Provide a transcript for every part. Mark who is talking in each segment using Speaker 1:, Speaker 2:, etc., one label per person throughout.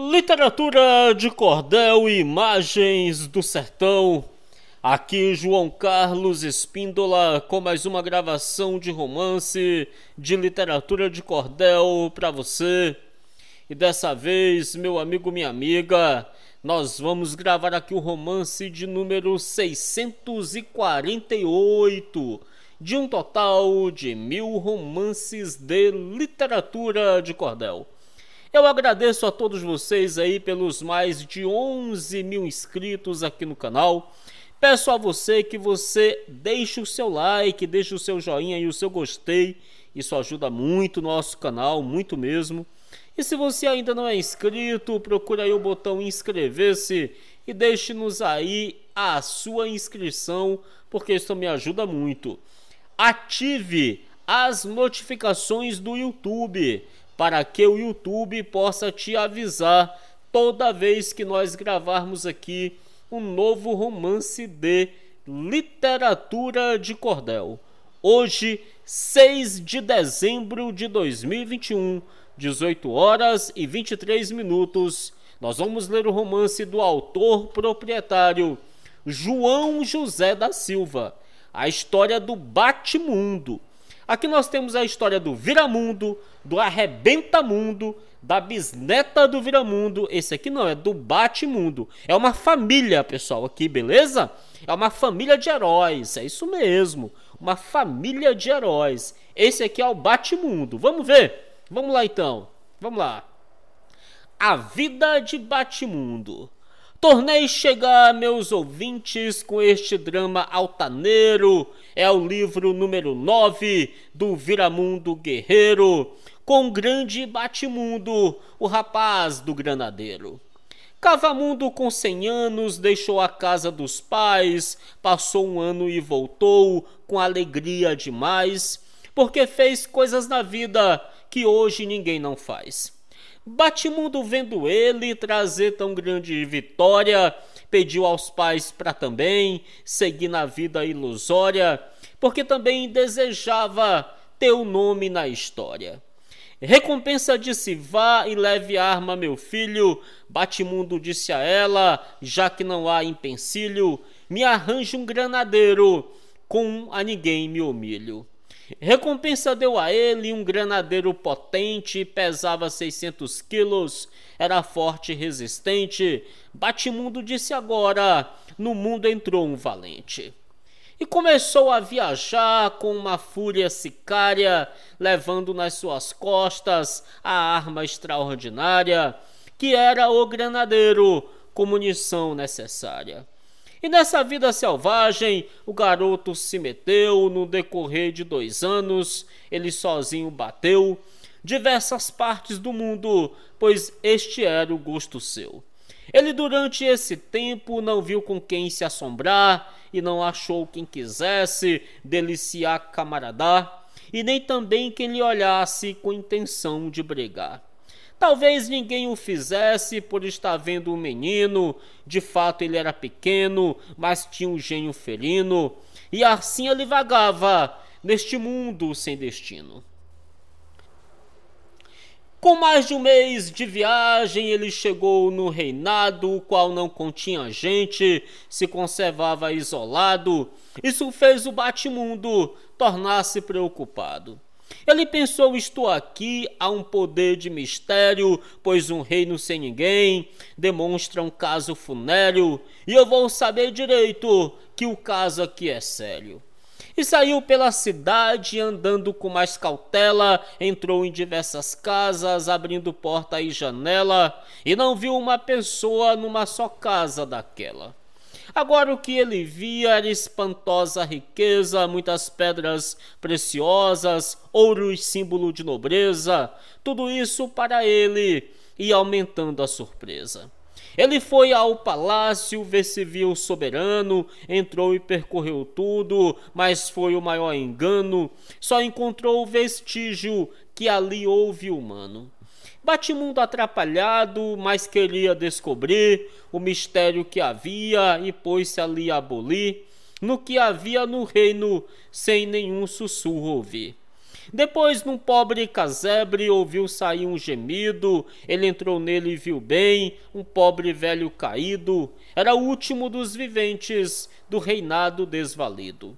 Speaker 1: Literatura de cordel e imagens do sertão. Aqui João Carlos Espíndola com mais uma gravação de romance de literatura de cordel para você. E dessa vez, meu amigo, minha amiga, nós vamos gravar aqui o romance de número 648, de um total de mil romances de literatura de cordel. Eu agradeço a todos vocês aí pelos mais de 11 mil inscritos aqui no canal. Peço a você que você deixe o seu like, deixe o seu joinha e o seu gostei. Isso ajuda muito o nosso canal, muito mesmo. E se você ainda não é inscrito, procure aí o botão inscrever-se e deixe-nos aí a sua inscrição, porque isso me ajuda muito. Ative as notificações do YouTube para que o YouTube possa te avisar toda vez que nós gravarmos aqui um novo romance de literatura de cordel. Hoje, 6 de dezembro de 2021, 18 horas e 23 minutos, nós vamos ler o romance do autor proprietário João José da Silva, a história do Batmundo. Aqui nós temos a história do Viramundo, do Arrebenta Mundo, da bisneta do Viramundo. Esse aqui não, é do batimundo, É uma família, pessoal, aqui, beleza? É uma família de heróis, é isso mesmo. Uma família de heróis. Esse aqui é o batimundo. Vamos ver? Vamos lá então. Vamos lá. A vida de Batimundo. Tornei chegar, meus ouvintes, com este drama altaneiro. É o livro número 9 do Viramundo Guerreiro com um grande batimundo, o rapaz do granadeiro. Cavamundo, com cem anos, deixou a casa dos pais, passou um ano e voltou com alegria demais, porque fez coisas na vida que hoje ninguém não faz. Batimundo, vendo ele trazer tão grande vitória, pediu aos pais para também seguir na vida ilusória, porque também desejava ter o um nome na história. Recompensa disse: Vá e leve arma, meu filho. Batimundo disse a ela: Já que não há empecilho, me arranje um granadeiro, com a ninguém me humilho. Recompensa deu a ele um granadeiro potente, pesava 600 quilos, era forte e resistente. Batimundo disse agora: No mundo entrou um valente e começou a viajar com uma fúria sicária, levando nas suas costas a arma extraordinária que era o granadeiro, com munição necessária. E nessa vida selvagem, o garoto se meteu no decorrer de dois anos, ele sozinho bateu diversas partes do mundo, pois este era o gosto seu. Ele, durante esse tempo, não viu com quem se assombrar e não achou quem quisesse deliciar camarada e nem também quem lhe olhasse com intenção de brigar. Talvez ninguém o fizesse por estar vendo o um menino, de fato ele era pequeno, mas tinha um gênio felino, e assim ele vagava neste mundo sem destino. Com mais de um mês de viagem, ele chegou no reinado, o qual não continha gente, se conservava isolado. Isso fez o Batimundo tornar-se preocupado. Ele pensou: estou aqui, há um poder de mistério, pois um reino sem ninguém demonstra um caso funéreo, e eu vou saber direito que o caso aqui é sério e saiu pela cidade andando com mais cautela, entrou em diversas casas, abrindo porta e janela, e não viu uma pessoa numa só casa daquela. Agora o que ele via era espantosa riqueza, muitas pedras preciosas, ouro e símbolo de nobreza, tudo isso para ele e aumentando a surpresa. Ele foi ao palácio ver se viu o soberano, entrou e percorreu tudo, mas foi o maior engano, só encontrou o vestígio que ali houve humano. Batimundo atrapalhado, mas queria descobrir o mistério que havia e pôs-se ali a abolir no que havia no reino, sem nenhum sussurro ouvir. Depois, num pobre casebre, ouviu sair um gemido. Ele entrou nele e viu bem um pobre velho caído. Era o último dos viventes do reinado desvalido.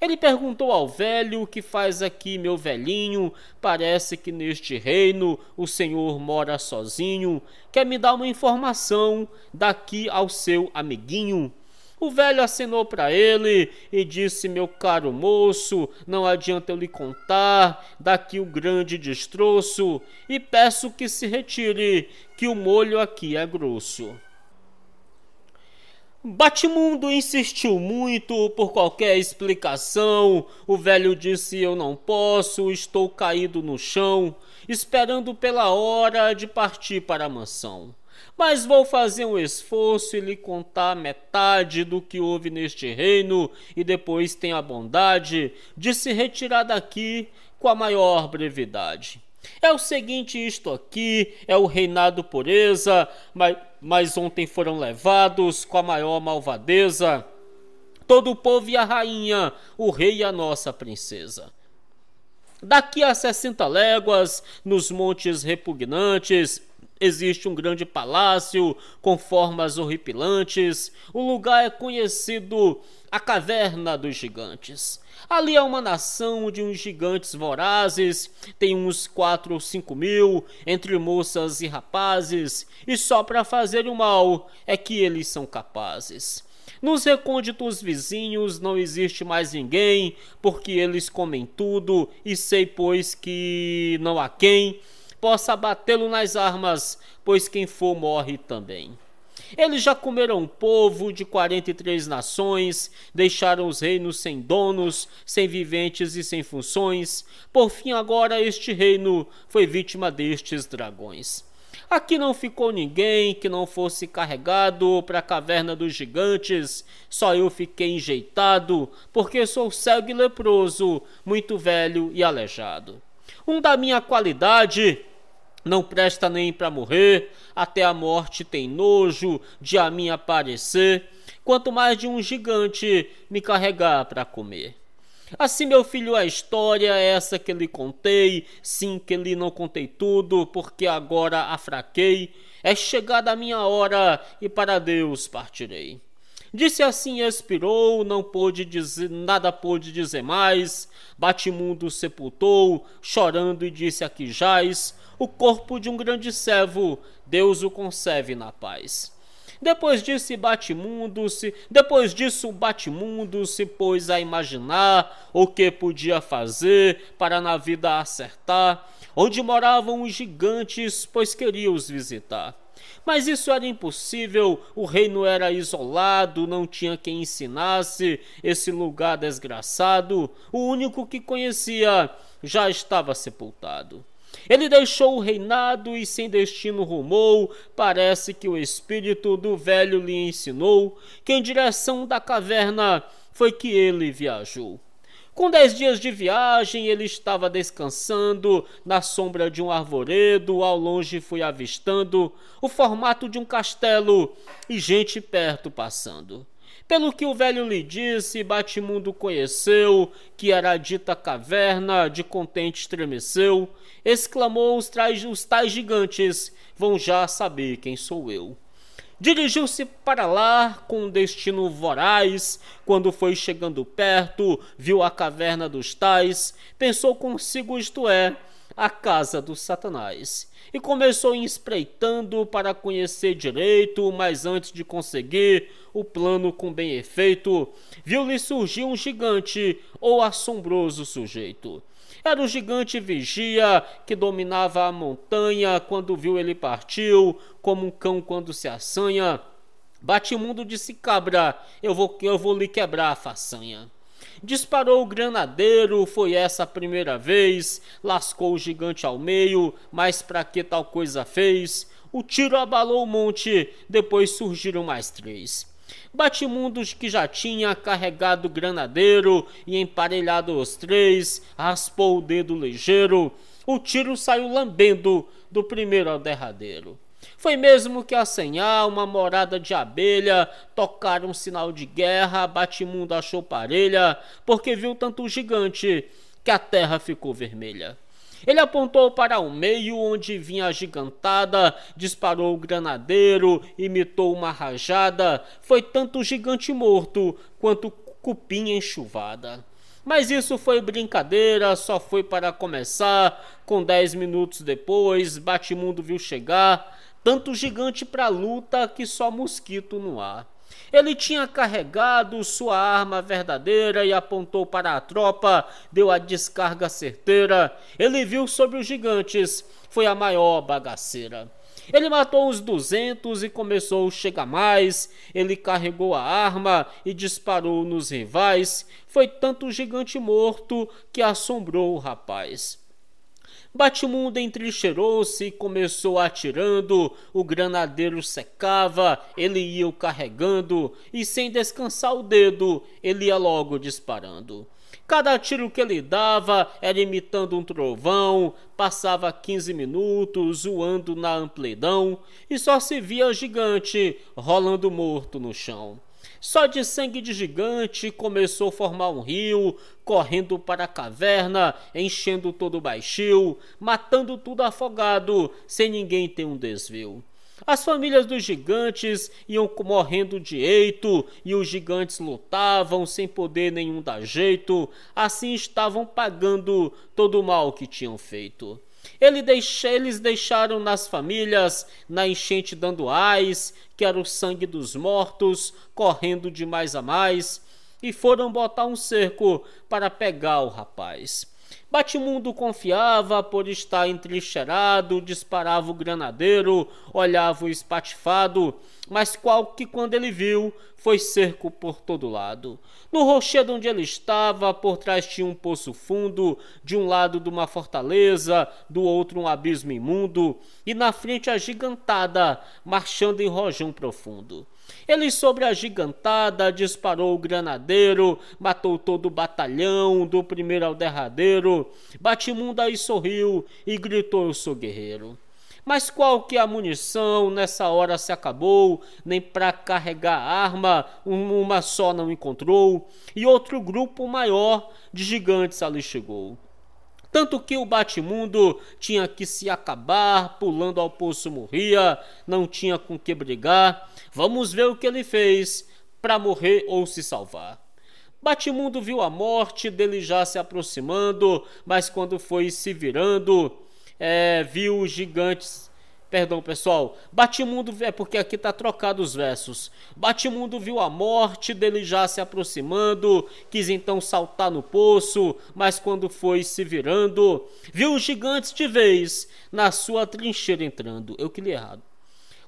Speaker 1: Ele perguntou ao velho: O que faz aqui, meu velhinho? Parece que neste reino o senhor mora sozinho. Quer me dar uma informação daqui ao seu amiguinho? O velho assinou para ele e disse: Meu caro moço, não adianta eu lhe contar, daqui o grande destroço, e peço que se retire, que o molho aqui é grosso. Batimundo insistiu muito por qualquer explicação. O velho disse: Eu não posso, estou caído no chão, esperando pela hora de partir para a mansão mas vou fazer um esforço e lhe contar metade do que houve neste reino, e depois tenha a bondade de se retirar daqui com a maior brevidade. É o seguinte, isto aqui é o reinado pureza, mas, mas ontem foram levados com a maior malvadeza todo o povo e a rainha, o rei e a nossa princesa. Daqui a sessenta léguas, nos montes repugnantes, Existe um grande palácio com formas horripilantes. O lugar é conhecido a Caverna dos Gigantes. Ali é uma nação de uns gigantes vorazes, tem uns 4 ou 5 mil, entre moças e rapazes, e só para fazer o mal é que eles são capazes. Nos recônditos vizinhos não existe mais ninguém, porque eles comem tudo, e sei, pois, que não há quem possa abatê-lo nas armas, pois quem for morre também. Eles já comeram um povo de 43 nações, deixaram os reinos sem donos, sem viventes e sem funções. Por fim, agora este reino foi vítima destes dragões. Aqui não ficou ninguém que não fosse carregado para a caverna dos gigantes, só eu fiquei enjeitado, porque sou cego e leproso, muito velho e aleijado. Um da minha qualidade não presta nem para morrer, até a morte tem nojo de a mim aparecer, quanto mais de um gigante me carregar para comer. Assim, meu filho, a história é essa que lhe contei, sim que lhe não contei tudo, porque agora afraquei, é chegada a minha hora e para Deus partirei. Disse assim, expirou, não pôde dizer, nada pôde dizer mais. Batimundo sepultou, chorando e disse aqui jaz, o corpo de um grande servo, Deus o conserve na paz. Depois disso, Batimundo-se, depois disso, Batimundo se pôs a imaginar o que podia fazer para na vida acertar, onde moravam os gigantes, pois queria os visitar. Mas isso era impossível, o reino era isolado, não tinha quem ensinasse esse lugar desgraçado, o único que conhecia já estava sepultado. Ele deixou o reinado e sem destino rumou, parece que o espírito do velho lhe ensinou que em direção da caverna foi que ele viajou. Com dez dias de viagem, ele estava descansando na sombra de um arvoredo. Ao longe fui avistando o formato de um castelo e gente perto passando. Pelo que o velho lhe disse, Batimundo conheceu que era a dita caverna, de contente estremeceu, exclamou os, trais, os tais gigantes, vão já saber quem sou eu. Dirigiu-se para lá com destino voraz. Quando foi chegando perto, viu a caverna dos tais, pensou consigo, isto é, a casa do Satanás e começou espreitando para conhecer direito, mas antes de conseguir o plano com bem efeito, viu-lhe surgir um gigante ou assombroso sujeito. Era o gigante vigia que dominava a montanha quando viu ele partiu, como um cão quando se assanha. Batimundo disse: Cabra, eu vou, eu vou lhe quebrar a façanha. Disparou o granadeiro, foi essa a primeira vez, lascou o gigante ao meio, mas pra que tal coisa fez? O tiro abalou o monte, depois surgiram mais três. Batimundos que já tinha carregado o granadeiro e emparelhado os três, raspou o dedo ligeiro. O tiro saiu lambendo do primeiro ao derradeiro. Foi mesmo que a senhal, uma morada de abelha, tocar um sinal de guerra, Batimundo achou parelha, porque viu tanto gigante que a terra ficou vermelha. Ele apontou para o meio onde vinha a gigantada, disparou o granadeiro, imitou uma rajada, foi tanto gigante morto quanto cupim enxuvada. Mas isso foi brincadeira, só foi para começar. Com dez minutos depois, Batimundo viu chegar tanto gigante para luta que só mosquito no ar. Ele tinha carregado sua arma verdadeira e apontou para a tropa, deu a descarga certeira. Ele viu sobre os gigantes, foi a maior bagaceira. Ele matou uns duzentos e começou a chegar mais. Ele carregou a arma e disparou nos rivais. Foi tanto gigante morto que assombrou o rapaz. Batimundo entrincheirou-se e começou atirando, o granadeiro secava, ele ia o carregando, e sem descansar o dedo, ele ia logo disparando. Cada tiro que ele dava era imitando um trovão, passava 15 minutos zoando na amplidão e só se via gigante rolando morto no chão só de sangue de gigante, começou a formar um rio, correndo para a caverna, enchendo todo o baixio, matando tudo afogado, sem ninguém ter um desvio. As famílias dos gigantes iam morrendo de eito e os gigantes lutavam sem poder nenhum dar jeito, assim estavam pagando todo o mal que tinham feito. Ele deixa, eles deixaram nas famílias, na enchente dando ais, que era o sangue dos mortos, correndo de mais a mais, e foram botar um cerco para pegar o rapaz. Batimundo confiava por estar entrincheirado, disparava o granadeiro, olhava o espatifado, mas qual que quando ele viu, foi cerco por todo lado. No rochedo onde ele estava, por trás tinha um poço fundo, de um lado de uma fortaleza, do outro um abismo imundo, e na frente a gigantada, marchando em rojão profundo. Ele sobre a gigantada disparou o granadeiro, matou todo o batalhão, do primeiro ao derradeiro. Batimundo aí sorriu e gritou: Eu sou guerreiro. Mas qual que é a munição nessa hora se acabou, nem para carregar arma uma só não encontrou, e outro grupo maior de gigantes ali chegou. Tanto que o Batimundo tinha que se acabar, pulando ao poço morria, não tinha com que brigar. Vamos ver o que ele fez para morrer ou se salvar. Batimundo viu a morte dele já se aproximando, mas quando foi se virando, é, viu os gigantes Perdão, pessoal. Batimundo é porque aqui tá trocado os versos. Batimundo viu a morte dele já se aproximando, quis então saltar no poço, mas quando foi se virando, viu os gigantes de vez na sua trincheira entrando. Eu que li errado.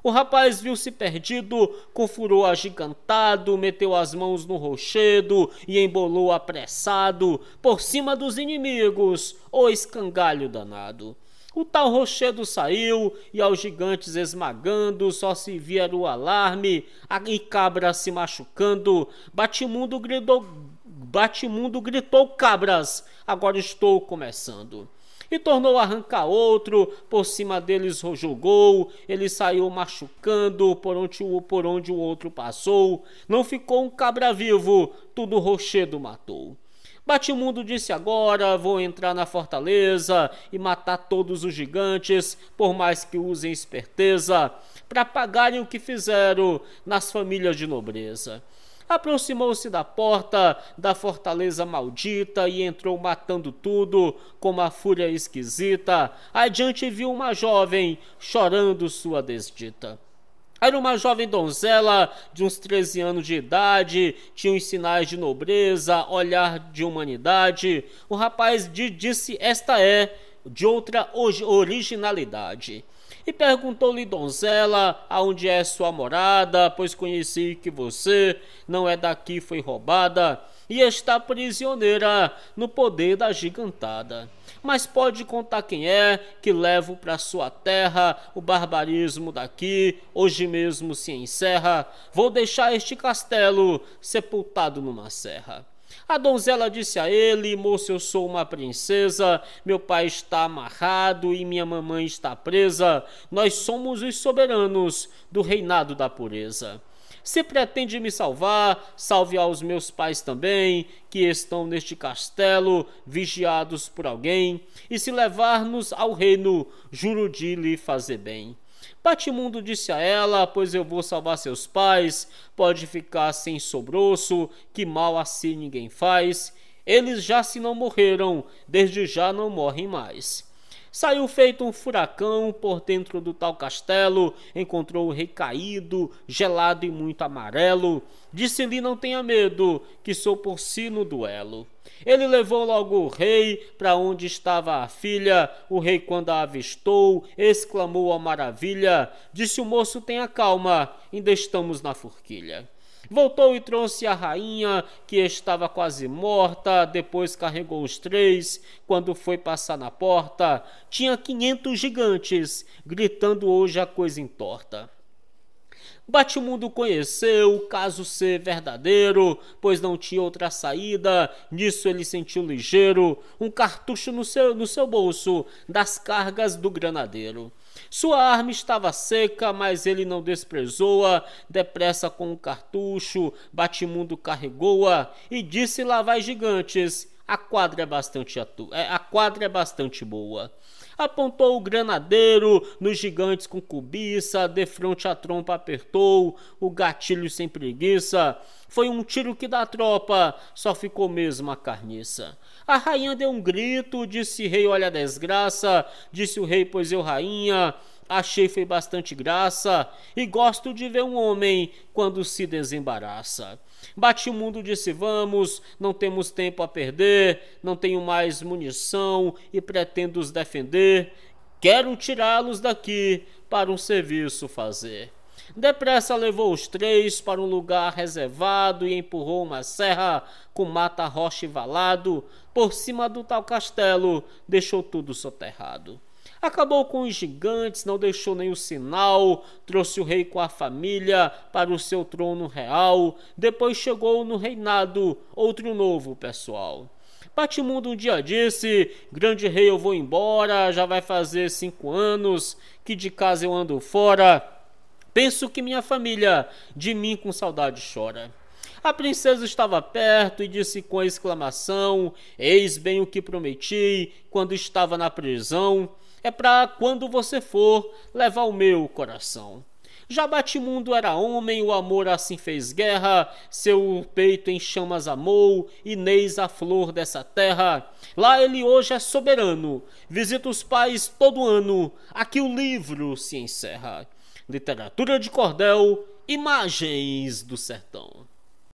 Speaker 1: O rapaz viu-se perdido, com furor agigantado, meteu as mãos no rochedo e embolou apressado por cima dos inimigos, o escangalho danado. O tal rochedo saiu, e aos gigantes esmagando, só se via o alarme, e cabras se machucando. Batimundo gritou, Batimundo gritou cabras, agora estou começando. E tornou a arrancar outro, por cima deles jogou, ele saiu machucando por onde, o, por onde o outro passou. Não ficou um cabra vivo, tudo rochedo matou. Batimundo disse agora: vou entrar na fortaleza e matar todos os gigantes, por mais que usem esperteza, para pagarem o que fizeram nas famílias de nobreza. Aproximou-se da porta da fortaleza maldita e entrou matando tudo com uma fúria esquisita. Adiante viu uma jovem chorando sua desdita. Era uma jovem donzela de uns 13 anos de idade, tinha os sinais de nobreza, olhar de humanidade. O rapaz de disse esta é de outra originalidade. E perguntou-lhe, donzela, aonde é sua morada, pois conheci que você não é daqui, foi roubada, e está prisioneira no poder da gigantada mas pode contar quem é que levo para sua terra o barbarismo daqui, hoje mesmo se encerra. Vou deixar este castelo sepultado numa serra. A donzela disse a ele: Moço, eu sou uma princesa, meu pai está amarrado e minha mamãe está presa. Nós somos os soberanos do reinado da pureza. Se pretende me salvar, salve aos meus pais também, que estão neste castelo, vigiados por alguém, e se levar-nos ao reino, juro de lhe fazer bem. Batimundo disse a ela: Pois eu vou salvar seus pais, pode ficar sem sobroço, que mal assim ninguém faz. Eles já se não morreram, desde já não morrem mais. Saiu feito um furacão por dentro do tal castelo, encontrou o rei caído, gelado e muito amarelo. Disse-lhe: Não tenha medo, que sou por si no duelo. Ele levou logo o rei para onde estava a filha. O rei, quando a avistou, exclamou a maravilha. Disse o moço: Tenha calma, ainda estamos na forquilha. Voltou e trouxe a rainha, que estava quase morta, depois carregou os três, quando foi passar na porta, tinha quinhentos gigantes, gritando hoje a coisa entorta. Batmundo conheceu o caso ser verdadeiro, pois não tinha outra saída. Nisso ele sentiu ligeiro um cartucho no seu, no seu bolso das cargas do granadeiro. Sua arma estava seca, mas ele não desprezou-a. Depressa com o um cartucho, Batimundo carregou-a e disse lá vai gigantes a quadra é bastante, atu... É, a quadra é bastante boa. Apontou o granadeiro nos gigantes com cobiça, de frente a trompa apertou, o gatilho sem preguiça. Foi um tiro que da tropa só ficou mesmo a carniça. A rainha deu um grito, disse rei, olha a desgraça, disse o rei, pois eu rainha. Achei foi bastante graça e gosto de ver um homem quando se desembaraça. Bati o mundo disse: vamos, não temos tempo a perder, não tenho mais munição e pretendo os defender. Quero tirá-los daqui para um serviço fazer. Depressa levou os três para um lugar reservado e empurrou uma serra com mata rocha e valado por cima do tal castelo, deixou tudo soterrado. Acabou com os gigantes, não deixou nenhum sinal, trouxe o rei com a família para o seu trono real. Depois chegou no reinado outro novo, pessoal. Patimundo um dia disse: Grande rei, eu vou embora, já vai fazer cinco anos que de casa eu ando fora. Penso que minha família de mim com saudade chora. A princesa estava perto e disse com exclamação: Eis bem o que prometi quando estava na prisão é para quando você for levar o meu coração. Já Batimundo era homem, o amor assim fez guerra, seu peito em chamas amou, Inês a flor dessa terra. Lá ele hoje é soberano, visita os pais todo ano, aqui o livro se encerra. Literatura de cordel, imagens do sertão.